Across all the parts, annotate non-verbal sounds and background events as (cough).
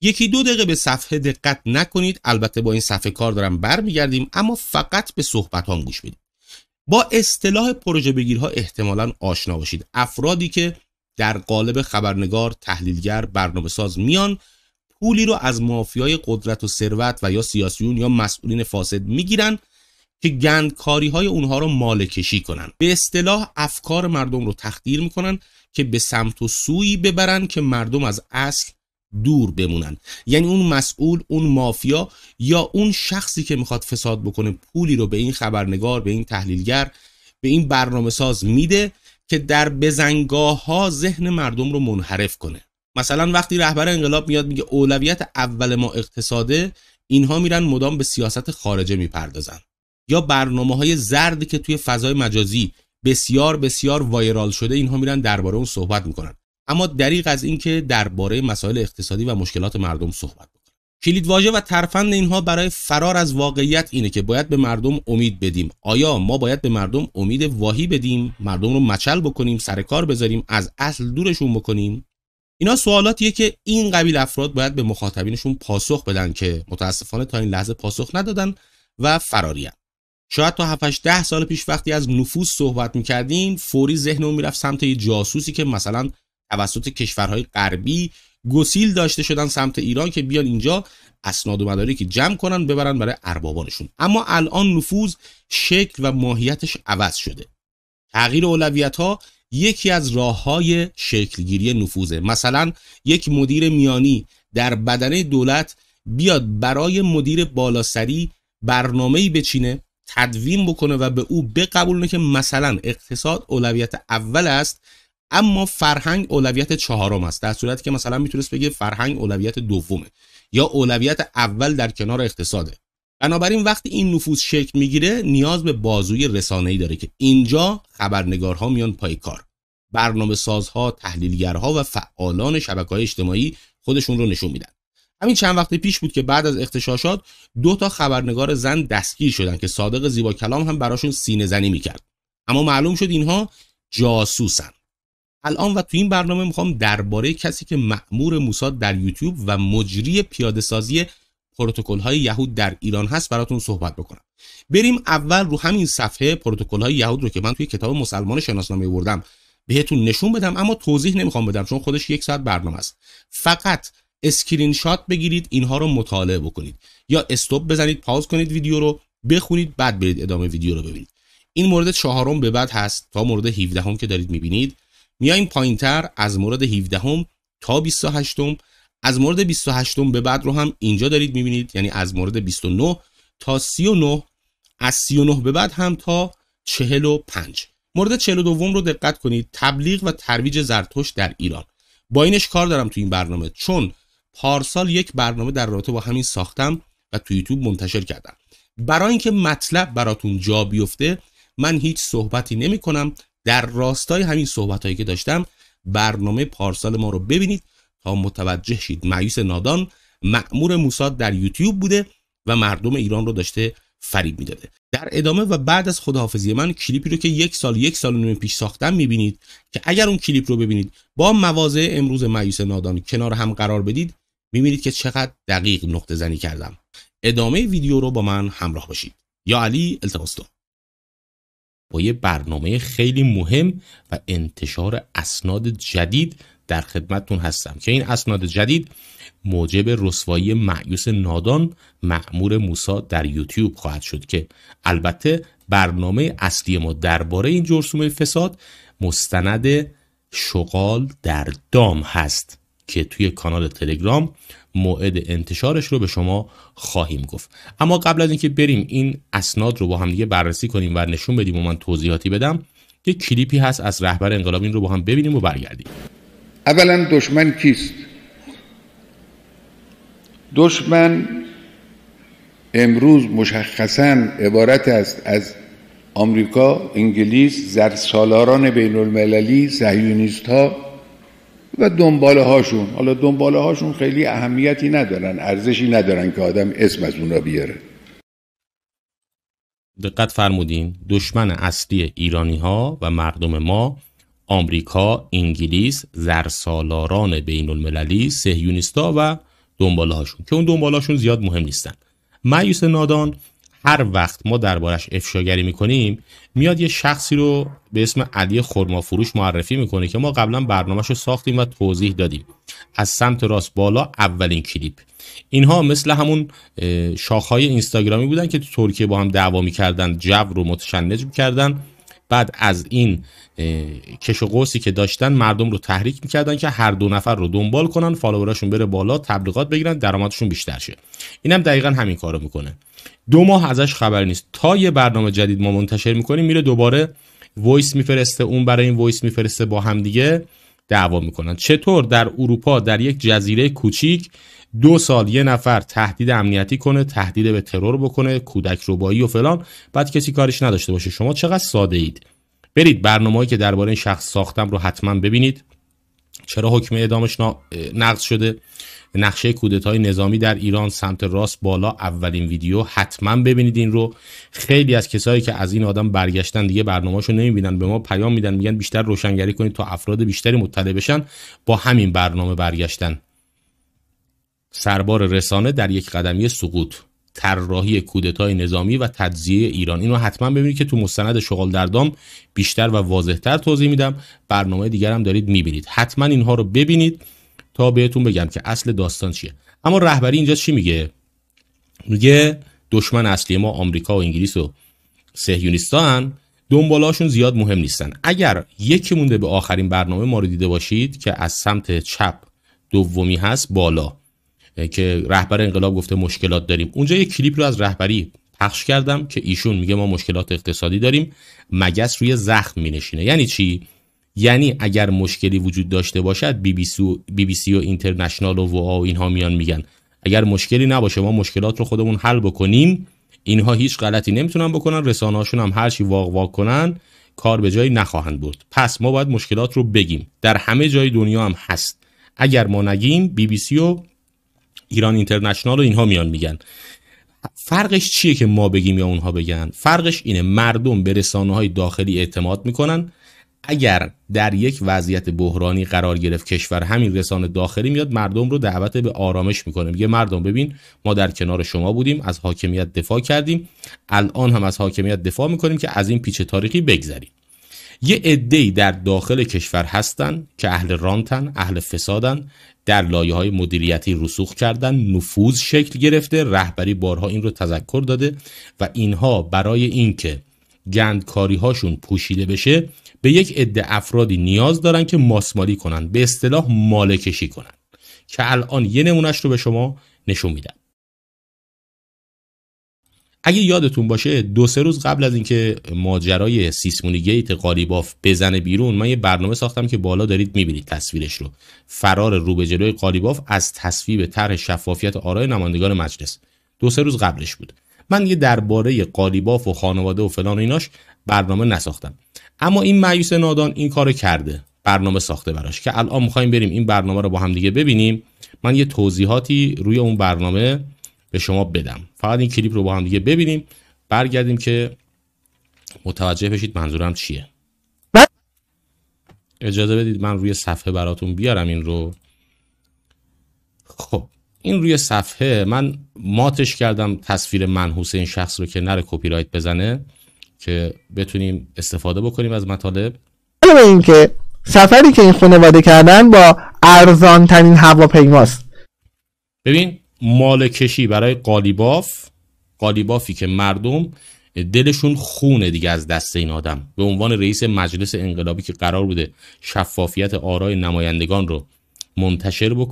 یکی دو دقیقه به صفحه دقت نکنید البته با این صفحه کار دارم برمیگردیم اما فقط به صحبت گوش بدید با اصطلاح پروژه بگیرها احتمالا آشنا باشید افرادی که در قالب خبرنگار تحلیلگر برنامه ساز میان پولی رو از مافیای قدرت و ثروت و یا سیاسیون یا مسئولین فاسد میگیرن که گندکاری های اونها رو مالکشی کنن به اصطلاح افکار مردم رو تخدیر میکنن که به سمت و سویی ببرن که مردم از اصل دور بمونن یعنی اون مسئول اون مافیا یا اون شخصی که میخواد فساد بکنه پولی رو به این خبرنگار به این تحلیلگر به این برنامه ساز میده که در بزنگاه ها ذهن مردم رو منحرف کنه مثلا وقتی رهبر انقلاب میاد میگه اولویت اول ما اقتصاده اینها میرن مدام به سیاست خارجه میپردازن یا برنامه های زردی که توی فضای مجازی بسیار بسیار وایرال شده اینها میرن درباره اون صحبت میکنن اما دریغ از اینکه درباره مسائل اقتصادی و مشکلات مردم صحبت کلید واژه و ترفند اینها برای فرار از واقعیت اینه که باید به مردم امید بدیم آیا ما باید به مردم امید واهی بدیم مردم رو مچل بکنیم سر کار بذاریم از اصل دورشون بکنیم اینا سوالاتیه که این قبیل افراد باید به مخاطبینشون پاسخ بدن که متاسفانه تا این لحظه پاسخ ندادن و فراریان شاید تا 7 ده سال پیش وقتی از نفوذ صحبت میکردیم فوری ذهنمون میرفت سمت یه جاسوسی که مثلا توسط کشورهای غربی گسیل داشته شدن سمت ایران که بیان اینجا اسناد و که جمع کنن ببرن برای اربابانشون اما الان نفوذ شکل و ماهیتش عوض شده تغییر اولویت ها یکی از راه های شکلگیری نفوذه مثلا یک مدیر میانی در بدنه دولت بیاد برای مدیر بالاسری ای بچینه تدوین بکنه و به او بقبولونه که مثلا اقتصاد اولویت اول است اما فرهنگ اولویت چهارم است در صورتی که مثلا میتونست بگه فرهنگ اولویت دومه یا اولویت اول در کنار اقتصاده بنابراین وقتی این نفوذ شکل میگیره نیاز به بازوی رسانه‌ای داره که اینجا خبرنگارها میان پای کار برنامه سازها، تحلیلگرها و فعالان شبکه های اجتماعی خودشون رو نشون میدن. همین چند وقت پیش بود که بعد از اختشاشات دو تا خبرنگار زن دستگیر شدن که صادق زیبا کلام هم براشون سینه زنی میکرد. اما معلوم شد اینها جاسوسن. الان و تو این برنامه میخوام درباره کسی که مأمور موساد در یوتیوب و مجری پیاده سازی پروتکل های یهود در ایران هست براتون صحبت بکنم بریم اول رو همین صفحه پروتکل های یهود رو که من توی کتاب مسلمان شناسنامه بردم بهتون نشون بدم اما توضیح نمیخوام بدم چون خودش یک ساعت برنامه است فقط اسکرین شات بگیرید اینها رو مطالعه بکنید یا استوب بزنید پاز کنید ویدیو رو بخونید بعد برید ادامه ویدیو رو ببینید این مورد چهارم به بعد هست تا مورد 17 هم که دارید میبینید میایم پایینتر از مورد 17 هم تا 28 هم از مورد 28 هم به بعد رو هم اینجا دارید میبینید یعنی از مورد 29 تا 39 از 39 به بعد هم تا 45 مورد 42 رو دقت کنید تبلیغ و ترویج زرتشت در ایران با اینش کار دارم تو این برنامه چون پارسال یک برنامه در رابطه با همین ساختم و تو یوتیوب منتشر کردم برای اینکه مطلب براتون جا بیفته من هیچ صحبتی نمی کنم در راستای همین صحبت هایی که داشتم برنامه پارسال ما رو ببینید تا متوجه شید معیوس نادان معمور موساد در یوتیوب بوده و مردم ایران رو داشته فریب میداده در ادامه و بعد از خداحافظی من کلیپی رو که یک سال یک سال و نیم پیش ساختم میبینید که اگر اون کلیپ رو ببینید با مواضع امروز مایوس نادان کنار هم قرار بدید میبینید که چقدر دقیق نقطه زنی کردم ادامه ویدیو رو با من همراه باشید یا علی التماس با یه برنامه خیلی مهم و انتشار اسناد جدید در خدمتتون هستم که این اسناد جدید موجب رسوایی معیوس نادان معمور موسا در یوتیوب خواهد شد که البته برنامه اصلی ما درباره این جرسوم فساد مستند شغال در دام هست که توی کانال تلگرام موعد انتشارش رو به شما خواهیم گفت اما قبل از اینکه بریم این اسناد رو با هم دیگه بررسی کنیم و نشون بدیم و من توضیحاتی بدم یه کلیپی هست از رهبر انقلاب این رو با هم ببینیم و برگردیم اولا دشمن کیست دشمن امروز مشخصا عبارت است از آمریکا، انگلیس، زرسالاران بین المللی، زهیونیست ها و دنباله هاشون حالا دنباله هاشون خیلی اهمیتی ندارن ارزشی ندارن که آدم اسم از اونا بیاره دقت فرمودین دشمن اصلی ایرانی ها و مردم ما آمریکا، انگلیس، زرسالاران بین المللی، سهیونیستا و دنباله هاشون که اون دنباله هاشون زیاد مهم نیستن مایوس نادان هر وقت ما دربارش افشاگری میکنیم میاد یه شخصی رو به اسم علی خرما فروش معرفی میکنه که ما قبلا برنامهش رو ساختیم و توضیح دادیم از سمت راست بالا اولین کلیپ اینها مثل همون شاخهای اینستاگرامی بودن که تو ترکیه با هم دعوا میکردن جو رو متشنج میکردن بعد از این کش و قوسی که داشتن مردم رو تحریک میکردن که هر دو نفر رو دنبال کنن فالووراشون بره بالا تبلیغات بگیرن درآمدشون بیشتر شه اینم دقیقا همین کارو میکنه دو ماه ازش خبر نیست تا یه برنامه جدید ما منتشر میکنیم میره دوباره وایس میفرسته اون برای این وایس میفرسته با هم دیگه دعوا میکنن چطور در اروپا در یک جزیره کوچیک دو سال یه نفر تهدید امنیتی کنه تهدید به ترور بکنه کودک ربایی و فلان بعد کسی کارش نداشته باشه شما چقدر ساده اید برید برنامه‌ای که درباره این شخص ساختم رو حتما ببینید چرا حکم اعدامش نقض شده نقشه کودتای نظامی در ایران سمت راست بالا اولین ویدیو حتما ببینید این رو خیلی از کسایی که از این آدم برگشتن دیگه برنامه‌شو نمی‌بینن به ما پیام میدن میگن بیشتر روشنگری کنید تا افراد بیشتری مطلع بشن با همین برنامه برگشتن سربار رسانه در یک قدمی سقوط طراحی کودتای نظامی و تجزیه ایران اینو حتما ببینید که تو مستند شغل در دام بیشتر و واضحتر توضیح میدم برنامه دیگر هم دارید میبینید حتما اینها رو ببینید تا بهتون بگم که اصل داستان چیه اما رهبری اینجا چی میگه میگه دشمن اصلی ما آمریکا و انگلیس و سهیونیستان دنبالاشون زیاد مهم نیستن اگر یکی مونده به آخرین برنامه ما رو دیده باشید که از سمت چپ دومی هست بالا یعنی که رهبر انقلاب گفته مشکلات داریم اونجا یه کلیپ رو از رهبری پخش کردم که ایشون میگه ما مشکلات اقتصادی داریم مگس روی زخم مینشینه یعنی چی یعنی اگر مشکلی وجود داشته باشد بی بی, سی و اینترنشنال و و اینها میان میگن اگر مشکلی نباشه ما مشکلات رو خودمون حل بکنیم اینها هیچ غلطی نمیتونن بکنن رسانه‌هاشون هم هر چی واق واق کنن کار به جایی نخواهند برد پس ما باید مشکلات رو بگیم در همه جای دنیا هم هست اگر ما نگیم بی بی سی و ایران اینترنشنال و اینها میان میگن فرقش چیه که ما بگیم یا اونها بگن فرقش اینه مردم به رسانه های داخلی اعتماد میکنن اگر در یک وضعیت بحرانی قرار گرفت کشور همین رسانه داخلی میاد مردم رو دعوت به آرامش میکنه میگه مردم ببین ما در کنار شما بودیم از حاکمیت دفاع کردیم الان هم از حاکمیت دفاع میکنیم که از این پیچ تاریخی بگذریم یه ای در داخل کشور هستن که اهل رانتن اهل فسادن در لایه های مدیریتی رسوخ کردن نفوذ شکل گرفته رهبری بارها این رو تذکر داده و اینها برای اینکه گندکاری هاشون پوشیده بشه به یک عده افرادی نیاز دارن که ماسمالی کنن به اصطلاح مالکشی کنن که الان یه نمونهش رو به شما نشون میدم اگه یادتون باشه دو سه روز قبل از اینکه ماجرای سیسمونی گیت قالیباف بزنه بیرون من یه برنامه ساختم که بالا دارید میبینید تصویرش رو فرار رو به جلوی قالیباف از تصویب طرح شفافیت آرای نمایندگان مجلس دو سه روز قبلش بود من یه درباره قالیباف و خانواده و فلان و ایناش برنامه نساختم اما این مایوس نادان این کارو کرده برنامه ساخته براش که الان میخوایم بریم این برنامه رو با هم دیگه ببینیم من یه توضیحاتی روی اون برنامه به شما بدم فقط این کلیپ رو با هم دیگه ببینیم برگردیم که متوجه بشید منظورم چیه اجازه بدید من روی صفحه براتون بیارم این رو خب این روی صفحه من ماتش کردم تصویر منحوس این شخص رو که نره کپی رایت بزنه که بتونیم استفاده بکنیم از مطالب علاوه این که سفری که این خانواده کردن با ارزان ترین هواپیماست ببین مالکشی برای قالیباف قالیبافی که مردم دلشون خونه دیگه از دست این آدم به عنوان رئیس مجلس انقلابی که قرار بوده شفافیت آرای نمایندگان رو منتشر بک...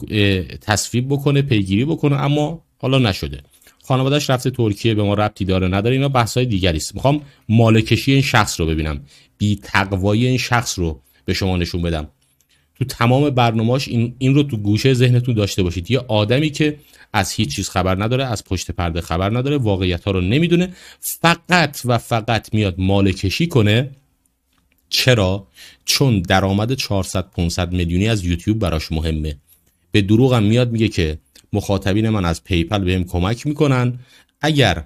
تصویب بکنه پیگیری بکنه اما حالا نشده خانوادهش رفته ترکیه به ما ربطی داره نداره اینا بحثهای دیگری است میخوام مالکشی این شخص رو ببینم بی تقوایی این شخص رو به شما نشون بدم تو تمام برنامهاش این, این رو تو گوشه ذهنتون داشته باشید یه آدمی که از هیچ چیز خبر نداره از پشت پرده خبر نداره واقعیت ها رو نمیدونه فقط و فقط میاد مال کشی کنه چرا چون درآمد 400 500 میلیونی از یوتیوب براش مهمه به دروغم میاد میگه که مخاطبین من از پیپل بهم کمک میکنن اگر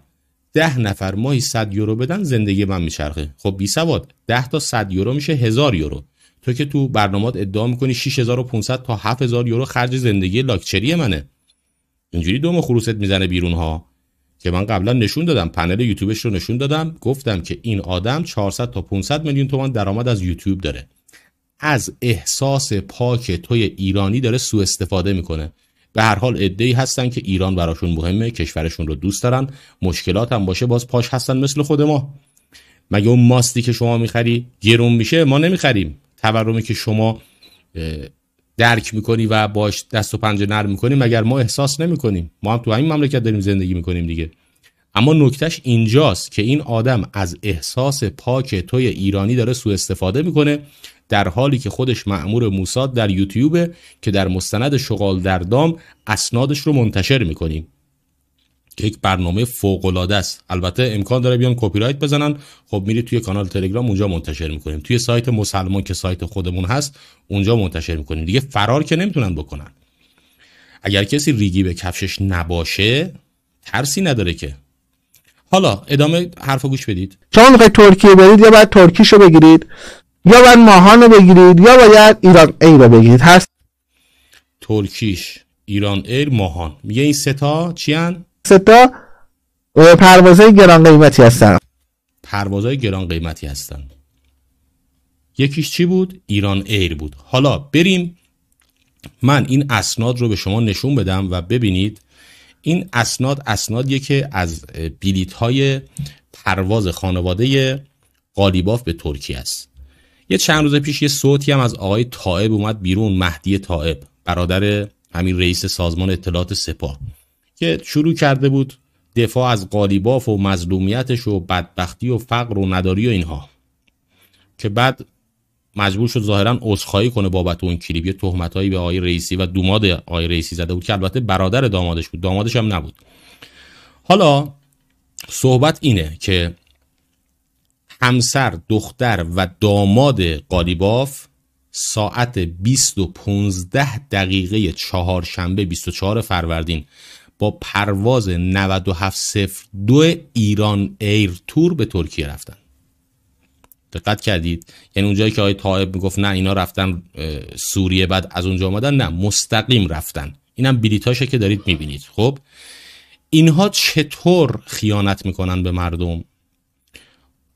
ده نفر ماهی 100 یورو بدن زندگی من میچرخه خب بی سواد 10 تا 100 یورو میشه هزار یورو تو که تو برنامات ادعا میکنی 6500 تا 7000 یورو خرج زندگی لاکچری منه اینجوری دوم خروست میزنه بیرون ها که من قبلا نشون دادم پنل یوتیوبش رو نشون دادم گفتم که این آدم 400 تا 500 میلیون تومان درآمد از یوتیوب داره از احساس پاک توی ایرانی داره سوء استفاده میکنه به هر حال ای هستن که ایران براشون مهمه کشورشون رو دوست دارن مشکلات هم باشه باز پاش هستن مثل خود ما مگه اون ماستی که شما میخری گرون میشه ما نمیخریم تورمی که شما درک میکنی و باش دست و پنجه نرم میکنی مگر ما احساس نمیکنیم ما هم تو همین مملکت داریم زندگی میکنیم دیگه اما نکتهش اینجاست که این آدم از احساس پاک توی ایرانی داره سوء استفاده میکنه در حالی که خودش معمور موساد در یوتیوبه که در مستند شغال در دام اسنادش رو منتشر میکنیم یک برنامه فوق العاده است البته امکان داره بیان کپی رایت بزنن خب میری توی کانال تلگرام اونجا منتشر میکنیم توی سایت مسلمان که سایت خودمون هست اونجا منتشر میکنیم دیگه فرار که نمیتونن بکنن اگر کسی ریگی به کفشش نباشه ترسی نداره که حالا ادامه حرف گوش بدید شما میخواید ترکیه برید یا باید ترکیشو بگیرید یا باید ماهانو بگیرید یا باید ایران ای رو بگیرید هست ترکیش ایران ایر ماهان میگه این سه تا چی تا پروازهای گران قیمتی هستن پروازهای گران قیمتی هستن یکیش چی بود؟ ایران ایر بود حالا بریم من این اسناد رو به شما نشون بدم و ببینید این اسناد اسنادیه که از بیلیت های پرواز خانواده قالیباف به ترکیه است یه چند روز پیش یه صوتی هم از آقای طائب اومد بیرون مهدی طائب برادر همین رئیس سازمان اطلاعات سپاه که شروع کرده بود دفاع از قالیباف و مظلومیتش و بدبختی و فقر و نداری و اینها که بعد مجبور شد ظاهرا عذرخواهی کنه بابت اون کلیپ یه تهمتایی به آقای رئیسی و دوماد آقای رئیسی زده بود که البته برادر دامادش بود دامادش هم نبود حالا صحبت اینه که همسر دختر و داماد قالیباف ساعت 20 و 15 دقیقه چهارشنبه 24 فروردین با پرواز 9702 ایران ایر تور به ترکیه رفتن دقت کردید یعنی اونجایی که آقای طائب میگفت نه اینا رفتن سوریه بعد از اونجا آمدن نه مستقیم رفتن اینم بلیتاشه که دارید میبینید خب اینها چطور خیانت میکنن به مردم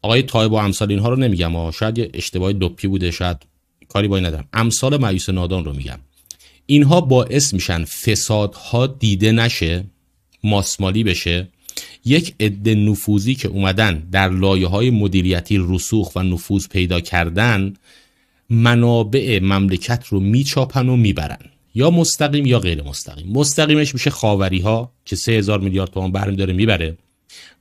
آقای طایب و امثال اینها رو نمیگم شاید یه اشتباه دوپی بوده شاید کاری با این ندارم امثال مایوس نادان رو میگم اینها باعث میشن فسادها دیده نشه ماسمالی بشه یک عده نفوذی که اومدن در لایه های مدیریتی رسوخ و نفوذ پیدا کردن منابع مملکت رو میچاپن و میبرن یا مستقیم یا غیر مستقیم مستقیمش میشه خاوری ها که 3000 میلیارد تومان برمی داره میبره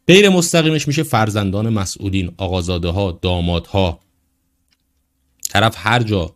غیر مستقیمش میشه فرزندان مسئولین آقازاده ها داماد ها طرف هر جا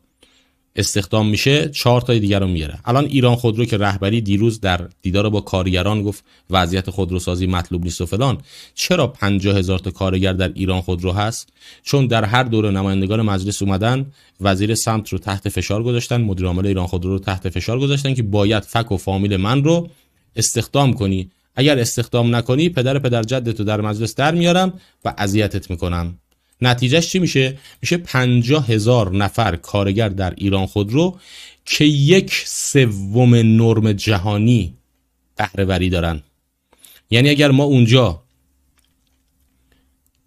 استخدام میشه چهار تای دیگر رو میاره الان ایران خودرو که رهبری دیروز در دیدار با کارگران گفت وضعیت سازی مطلوب نیست و فلان چرا 50 هزار تا کارگر در ایران خودرو هست چون در هر دوره نمایندگان مجلس اومدن وزیر سمت رو تحت فشار گذاشتن مدیر عامل ایران خودرو رو تحت فشار گذاشتن که باید فک و فامیل من رو استخدام کنی اگر استخدام نکنی پدر پدر جدت رو در مجلس در میارم و اذیتت میکنم نتیجهش چی میشه میشه 50 هزار نفر کارگر در ایران خودرو که یک سوم نرم جهانی بهرهوری دارن یعنی اگر ما اونجا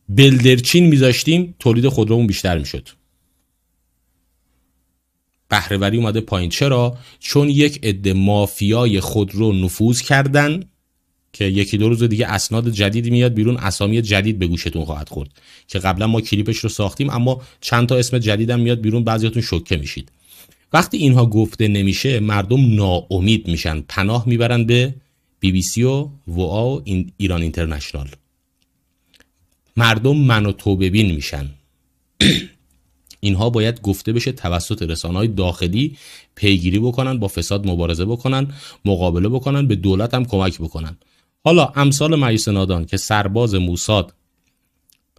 بلدرچین میذاشتیم تولید خودرومون بیشتر میشد بهرهوری اومده پایین چرا چون یک عده مافیای خودرو نفوذ کردن که یکی دو روز دیگه اسناد جدید میاد بیرون اسامی جدید به گوشتون خواهد خورد که قبلا ما کلیپش رو ساختیم اما چند تا اسم جدیدم میاد بیرون بعضیاتون شوکه میشید وقتی اینها گفته نمیشه مردم ناامید میشن پناه میبرن به بی بی سی و و این ایران اینترنشنال مردم من و تو ببین میشن (clears throat) اینها باید گفته بشه توسط رسانه های داخلی پیگیری بکنن با فساد مبارزه بکنن مقابله بکنن به دولت هم کمک بکنن حالا امثال مجلس نادان که سرباز موساد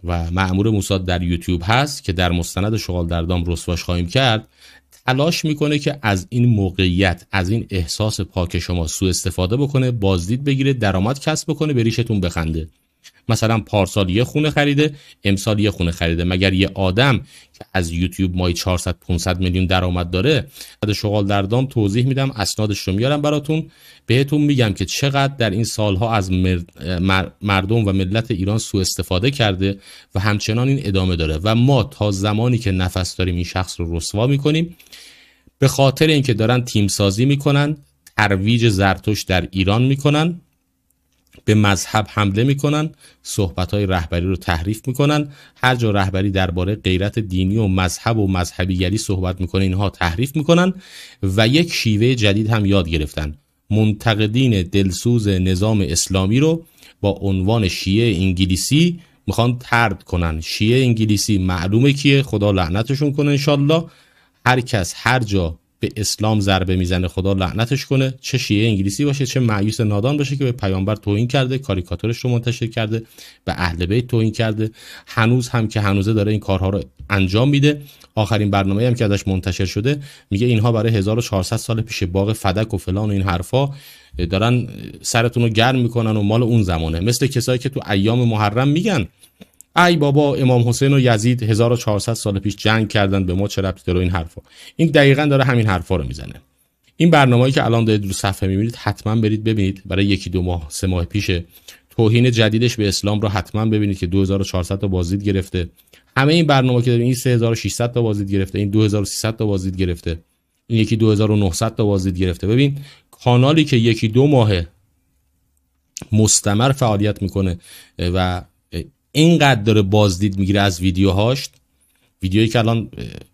و معمور موساد در یوتیوب هست که در مستند شغال در دام رسواش خواهیم کرد تلاش میکنه که از این موقعیت از این احساس پاک شما سوء استفاده بکنه بازدید بگیره درآمد کسب بکنه به ریشتون بخنده مثلا پارسال یه خونه خریده امسال یه خونه خریده مگر یه آدم که از یوتیوب مای 400 500 میلیون درآمد داره بعد شغال در دام توضیح میدم اسنادش رو میارم براتون بهتون میگم که چقدر در این سالها از مردم و ملت ایران سوء استفاده کرده و همچنان این ادامه داره و ما تا زمانی که نفس داریم این شخص رو رسوا میکنیم به خاطر اینکه دارن تیم سازی میکنن ترویج زرتوش در ایران میکنن به مذهب حمله میکنن صحبت های رهبری رو تحریف میکنن هر جا رهبری درباره غیرت دینی و مذهب و مذهبیگری صحبت میکنه اینها تحریف میکنن و یک شیوه جدید هم یاد گرفتن منتقدین دلسوز نظام اسلامی رو با عنوان شیعه انگلیسی میخوان ترد کنن شیعه انگلیسی معلومه کیه خدا لعنتشون کنه انشالله هر کس هر جا به اسلام ضربه میزنه خدا لعنتش کنه چه شیعه انگلیسی باشه چه معیوس نادان باشه که به پیامبر توهین کرده کاریکاتورش رو منتشر کرده به اهل بیت توهین کرده هنوز هم که هنوزه داره این کارها رو انجام میده آخرین برنامه هم که ازش منتشر شده میگه اینها برای 1400 سال پیش باغ فدک و فلان و این حرفا دارن سرتون رو گرم میکنن و مال اون زمانه مثل کسایی که تو ایام محرم میگن ای بابا امام حسین و یزید 1400 سال پیش جنگ کردن به ما چه ربطی داره این حرفا این دقیقا داره همین حرفا رو میزنه این برنامه‌ای که الان دارید رو صفحه میبینید حتما برید ببینید برای یکی دو ماه سه ماه پیش توهین جدیدش به اسلام رو حتما ببینید که 2400 تا بازدید گرفته همه این برنامه که داریم این 3600 تا بازدید گرفته این 2300 تا بازدید گرفته این یکی 2900 تا بازدید گرفته ببین کانالی که یکی دو ماه مستمر فعالیت میکنه و اینقدر داره بازدید میگیره از ویدیوهاش ویدیویی که الان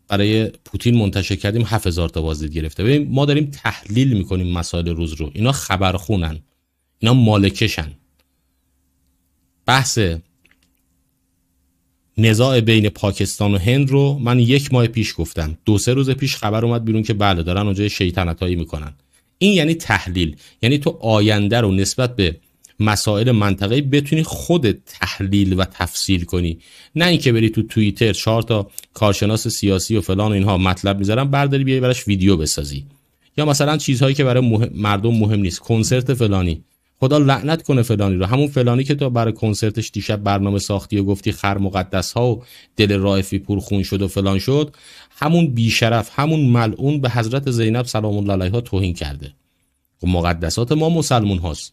برای پوتین منتشر کردیم 7000 تا بازدید گرفته ببین ما داریم تحلیل میکنیم مسائل روز رو اینا خبرخونن اینا مالکشن بحث نزاع بین پاکستان و هند رو من یک ماه پیش گفتم دو سه روز پیش خبر اومد بیرون که بله دارن اونجا شیطنتایی میکنن این یعنی تحلیل یعنی تو آینده رو نسبت به مسائل منطقه بتونی خودت تحلیل و تفصیل کنی نه اینکه بری تو توییتر چهار تا کارشناس سیاسی و فلان و اینها مطلب میذارن برداری بیای براش ویدیو بسازی یا مثلا چیزهایی که برای مردم مهم نیست کنسرت فلانی خدا لعنت کنه فلانی رو همون فلانی که تو برای کنسرتش دیشب برنامه ساختی و گفتی خر مقدس ها و دل رائفی پور خون شد و فلان شد همون بیشرف همون ملعون به حضرت زینب سلام الله علیها توهین کرده و خب مقدسات ما مسلمون هاست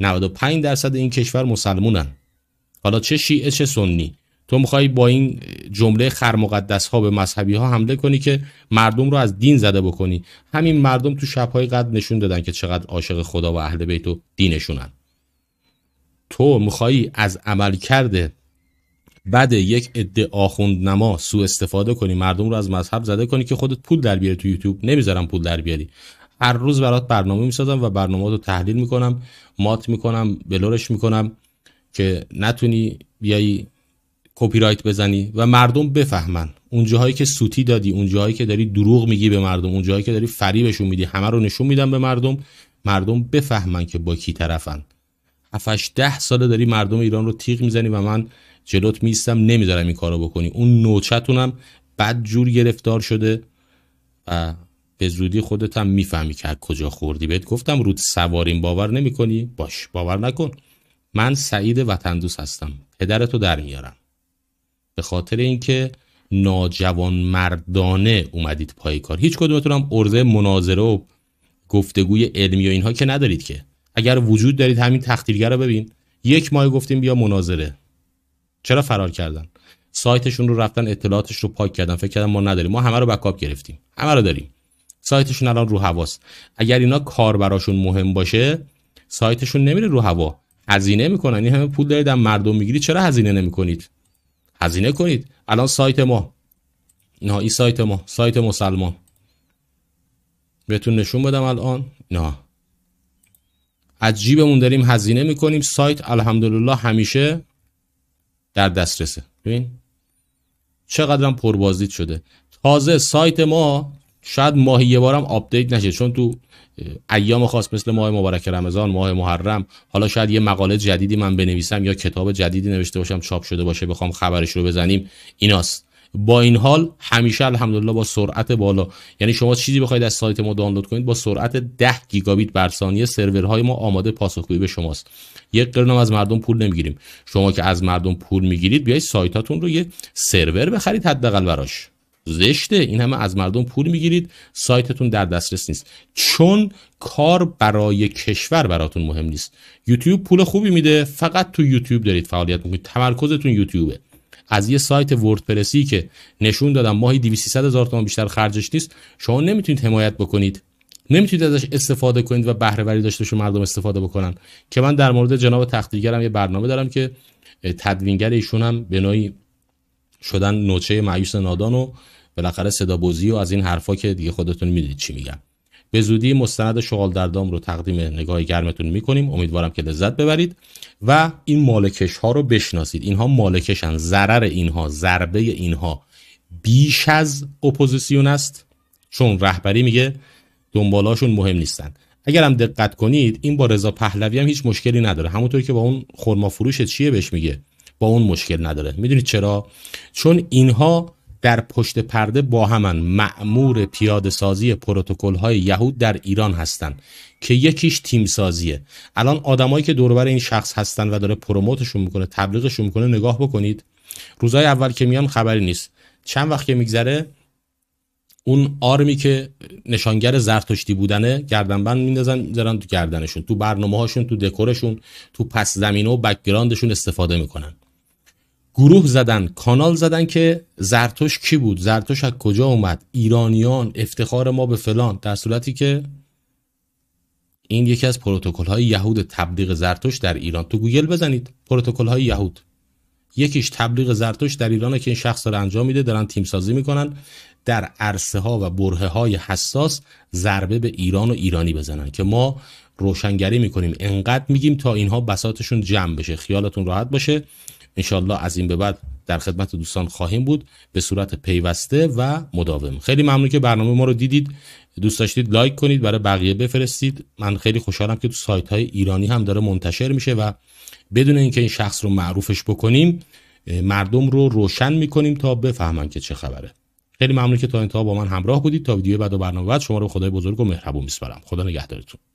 95 درصد این کشور مسلمونن حالا چه شیعه چه سنی تو میخوای با این جمله خرمقدس ها به مذهبی ها حمله کنی که مردم رو از دین زده بکنی همین مردم تو شبهای قد نشون دادن که چقدر عاشق خدا و اهل بیت و دینشونن تو میخوایی از عمل کرده بعد یک عده آخوند نما سوء استفاده کنی مردم رو از مذهب زده کنی که خودت پول در بیاری تو یوتیوب نمیذارم پول در بیاری هر روز برات برنامه میسازم و برنامه رو تحلیل میکنم مات میکنم بلورش میکنم که نتونی بیایی کپی بزنی و مردم بفهمن اون جاهایی که سوتی دادی اون جاهایی که داری دروغ میگی به مردم اون جاهایی که داری فریبشون میدی همه رو نشون میدم به مردم مردم بفهمن که با کی طرفن 7 ده ساله داری مردم ایران رو تیغ میزنی و من جلوت میستم نمیذارم این کارو بکنی اون نوچتونم بد جور گرفتار شده به زودی خودت هم میفهمی که کجا خوردی بهت گفتم رود سواریم باور نمیکنی باش باور نکن من سعید وطندوس هستم پدرتو در میارم به خاطر اینکه نوجوان مردانه اومدید پای کار هیچ کدومتون هم ارزه مناظره و گفتگوی علمی و اینها که ندارید که اگر وجود دارید همین تختیرگر رو ببین یک ماه گفتیم بیا مناظره چرا فرار کردن سایتشون رو رفتن اطلاعاتش رو پاک کردن فکر کردن ما نداریم ما همه رو بکاپ گرفتیم همه رو داریم سایتشون الان رو هواست اگر اینا کار براشون مهم باشه سایتشون نمیره رو هوا هزینه میکنن این یعنی همه پول دارید مردم میگیری چرا هزینه نمیکنید هزینه کنید الان سایت ما نه این سایت ما سایت مسلمان بهتون نشون بدم الان نه از جیبمون داریم هزینه میکنیم سایت الحمدلله همیشه در دسترسه ببین چقدرم پربازدید شده تازه سایت ما شاید ماهی یه بارم آپدیت نشه چون تو ایام خاص مثل ماه مبارک رمضان ماه محرم حالا شاید یه مقاله جدیدی من بنویسم یا کتاب جدیدی نوشته باشم چاپ شده باشه بخوام خبرش رو بزنیم ایناست با این حال همیشه الحمدلله با سرعت بالا یعنی شما چیزی بخواید از سایت ما دانلود کنید با سرعت 10 گیگابیت بر ثانیه سرورهای ما آماده پاسخگویی به شماست یک قرنم از مردم پول نمیگیریم شما که از مردم پول میگیرید بیایید سایتاتون رو یه سرور بخرید حداقل براش زشته این همه از مردم پول میگیرید سایتتون در دسترس نیست چون کار برای کشور براتون مهم نیست یوتیوب پول خوبی میده فقط تو یوتیوب دارید فعالیت میکنید تمرکزتون یوتیوبه از یه سایت وردپرسی که نشون دادم ماهی 2300 هزار تومان بیشتر خرجش نیست شما نمیتونید حمایت بکنید نمیتونید ازش استفاده کنید و بهره وری داشته شما مردم استفاده بکنن که من در مورد جناب هم یه برنامه دارم که تدوینگر ایشون هم به نوعی شدن نوچه معیوس نادان و بالاخره صدا بوزی و از این حرفا که دیگه خودتون میدید چی میگم به زودی مستند شغال دام رو تقدیم نگاه گرمتون میکنیم امیدوارم که لذت ببرید و این مالکش ها رو بشناسید اینها مالکشن ضرر اینها ضربه اینها بیش از اپوزیسیون است چون رهبری میگه دنبالاشون مهم نیستن اگر هم دقت کنید این با رضا پهلوی هم هیچ مشکلی نداره همونطور که با اون خرما چیه بهش میگه با اون مشکل نداره میدونید چرا چون اینها در پشت پرده با همان معمور پیاده سازی پروتکل های یهود در ایران هستند که یکیش تیم سازیه الان آدمایی که دوربر این شخص هستن و داره پروموتشون میکنه تبلیغشون میکنه نگاه بکنید روزای اول که میان خبری نیست چند وقت که میگذره اون آرمی که نشانگر زرتشتی بودنه گردنبند میندازن زرن تو گردنشون تو برنامه هاشون تو دکورشون تو پس زمینه و بکگراندشون استفاده میکنن گروه زدن کانال زدن که زرتوش کی بود زرتوش از کجا اومد ایرانیان افتخار ما به فلان در صورتی که این یکی از پروتکل های یهود تبلیغ زرتوش در ایران تو گوگل بزنید پروتکل های یهود یکیش تبلیغ زرتوش در ایران که این شخص داره انجام میده دارن تیم سازی میکنن در عرصه ها و بره های حساس ضربه به ایران و ایرانی بزنن که ما روشنگری میکنیم انقدر میگیم تا اینها بساتشون جمع بشه خیالتون راحت باشه انشالله از این به بعد در خدمت دوستان خواهیم بود به صورت پیوسته و مداوم خیلی ممنون که برنامه ما رو دیدید دوست داشتید لایک کنید برای بقیه بفرستید من خیلی خوشحالم که تو سایت های ایرانی هم داره منتشر میشه و بدون اینکه این شخص رو معروفش بکنیم مردم رو روشن میکنیم تا بفهمن که چه خبره خیلی ممنون که تا انتها با من همراه بودید تا ویدیو بعد و برنامه بعد شما رو خدای بزرگ و مهربون میسپارم خدا نگهدارتون